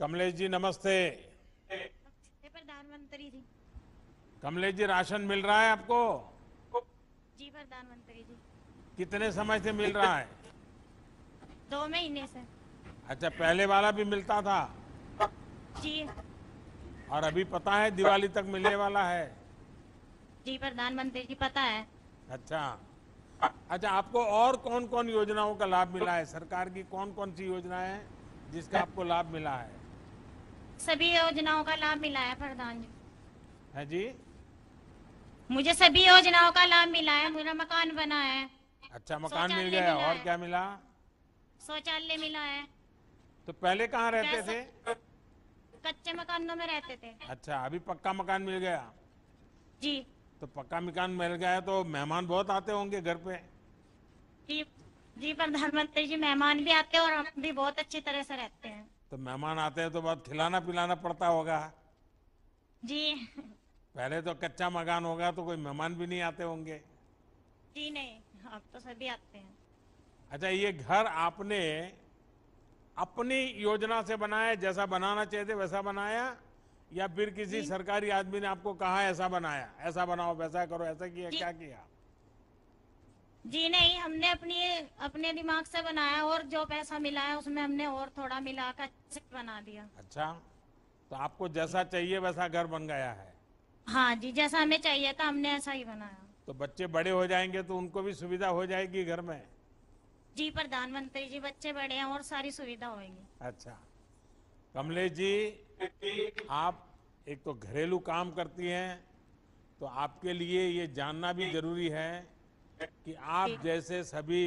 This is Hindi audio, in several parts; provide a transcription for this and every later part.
कमलेश जी नमस्ते प्रधानमंत्री जी कमलेश जी राशन मिल रहा है आपको जी प्रधानमंत्री जी कितने समय से मिल रहा है दो महीने से अच्छा पहले वाला भी मिलता था जी और अभी पता है दिवाली तक मिलने वाला है जी प्रधानमंत्री जी पता है अच्छा अच्छा आपको और कौन कौन योजनाओं का लाभ मिला है सरकार की कौन कौन सी योजना है जिसका आपको लाभ मिला है सभी योजनाओं का लाभ मिला है प्रधान जी हाँ जी मुझे सभी योजनाओं का लाभ मिला है मेरा मकान बना है अच्छा मकान मिल गया और क्या मिला शौचालय मिला है तो पहले कहाँ रहते थे कच्चे मकानों में रहते थे अच्छा अभी पक्का मकान मिल गया जी तो पक्का मकान मिल गया तो मेहमान बहुत आते होंगे घर पे जी जी प्रधानमंत्री जी मेहमान भी आते हैं और हम भी बहुत अच्छी तरह से रहते हैं तो मेहमान आते हैं तो बहुत खिलाना पिलाना पड़ता होगा जी पहले तो कच्चा मकान होगा तो कोई मेहमान भी नहीं आते होंगे जी नहीं अब तो सभी आते हैं अच्छा ये घर आपने अपनी योजना से बनाया जैसा बनाना चाहिए वैसा बनाया या फिर किसी सरकारी आदमी ने आपको कहा ऐसा बनाया ऐसा बनाओ वैसा करो ऐसा किया क्या किया जी नहीं हमने अपनी अपने दिमाग से बनाया और जो पैसा मिला है उसमें हमने और थोड़ा मिला कर बना दिया अच्छा तो आपको जैसा चाहिए वैसा घर बन गया है हाँ जी जैसा हमें चाहिए था हमने ऐसा ही बनाया तो बच्चे बड़े हो जाएंगे तो उनको भी सुविधा हो जाएगी घर में जी प्रधानमंत्री जी बच्चे बड़े हैं और सारी सुविधा होगी अच्छा कमलेश जी आप एक तो घरेलू काम करती हैं तो आपके लिए ये जानना भी जरूरी है कि आप जैसे सभी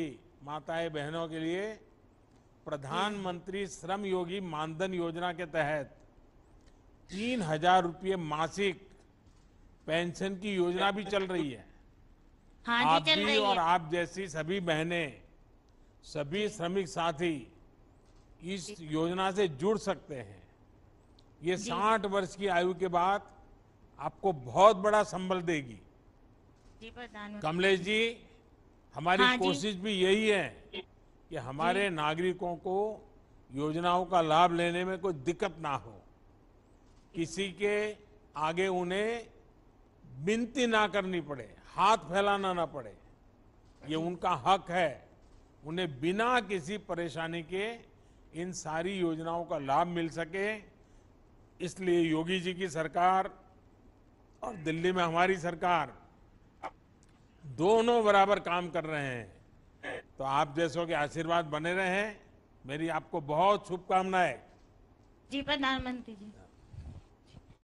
माताएं बहनों के लिए प्रधानमंत्री श्रम योगी मानधन योजना के तहत तीन हजार रूपये मासिक पेंशन की योजना भी चल रही है हाँ आप चल भी और आप जैसी सभी बहनें सभी श्रमिक साथी इस योजना से जुड़ सकते हैं ये साठ वर्ष की आयु के बाद आपको बहुत बड़ा संबल देगी जी कमलेश जी हमारी हाँ कोशिश भी यही है कि हमारे नागरिकों को योजनाओं का लाभ लेने में कोई दिक्कत ना हो किसी के आगे उन्हें विनती ना करनी पड़े हाथ फैलाना ना पड़े ये उनका हक है उन्हें बिना किसी परेशानी के इन सारी योजनाओं का लाभ मिल सके इसलिए योगी जी की सरकार और दिल्ली में हमारी सरकार दोनों बराबर काम कर रहे हैं तो आप जैसों के आशीर्वाद बने रहे मेरी आपको बहुत शुभकामनाएं जी प्रधानमंत्री जी